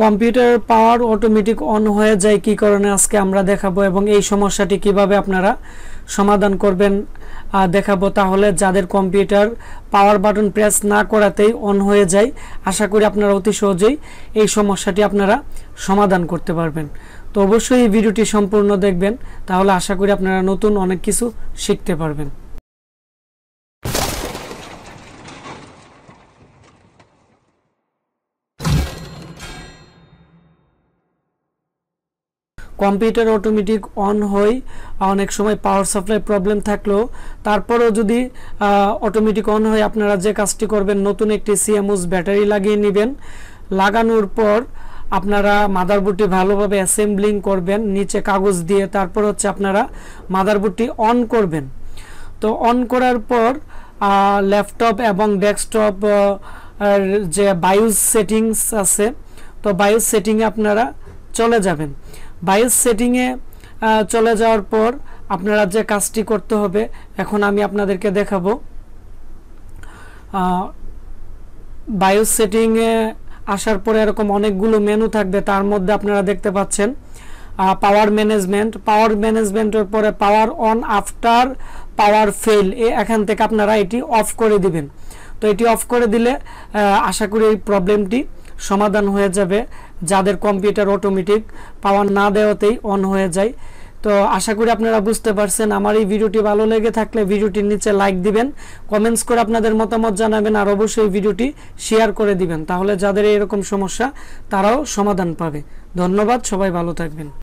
computer power automatic on হয়ে যায় কি কারণে আজকে আমরা দেখাবো এবং এই সমস্যাটি কিভাবে আপনারা সমাধান করবেন দেখাবো তাহলে যাদের কম্পিউটার পাওয়ার বাটন প্রেস না করাতেই অন হয়ে যায় আশা করি আপনারা অতি সহজেই এই সমস্যাটি আপনারা সমাধান করতে পারবেন তো অবশ্যই এই ভিডিওটি সম্পূর্ণ দেখবেন তাহলে আশা করি আপনারা নতুন অনেক কিছু শিখতে পারবেন কম্পিউটার অটোমেটিক অন হয় অনেক সময় পাওয়ার সাপ্লাই প্রবলেম থাকলেও তারপরও যদি অটোমেটিক অন হয় আপনারা যে কাজটি করবেন নতুন একটি সিএমউস ব্যাটারি লাগিয়ে নেবেন লাগানোর পর আপনারা মাদারবোর্ডটি ভালোভাবে অ্যাসেম্বলিং করবেন নিচে কাগজ দিয়ে তারপর হচ্ছে আপনারা মাদারবোর্ডটি অন করবেন তো অন করার পর ল্যাপটপ এবং ডেস্কটপ যে বায়ুস সেটিংস আছে তো বায়ুস সেটিংয়ে আপনারা চলে যাবেন বাইস সেটিংয়ে চলে যাওয়ার পর আপনারা যে কাজটি করতে হবে এখন আমি আপনাদেরকে দেখাবো বায়ো সেটিংয়ে আসার পরে এরকম অনেকগুলো মেনু থাকবে তার মধ্যে আপনারা দেখতে পাচ্ছেন পাওয়ার ম্যানেজমেন্ট পাওয়ার ম্যানেজমেন্টের পরে power on after power fail এ এখান থেকে আপনারা এটি অফ করে দিবেন তো এটি অফ করে দিলে আশা করি এই প্রবলেমটি সমাধান হয়ে যাবে যাদের কম্পিউটার অটোমেটিক পাওয়ার না দেওয়াতেই অন হয়ে যায় তো আশা করি আপনারা বুঝতে পারছেন আমার এই ভিডিওটি ভালো লেগে থাকলে ভিডিওটির নিচে লাইক দিবেন কমেন্টস করে আপনাদের মতামত জানাবেন আর অবশ্যই ভিডিওটি শেয়ার করে দিবেন তাহলে যাদের এরকম সমস্যা তারাও সমাধান পাবে ধন্যবাদ সবাই ভালো থাকবেন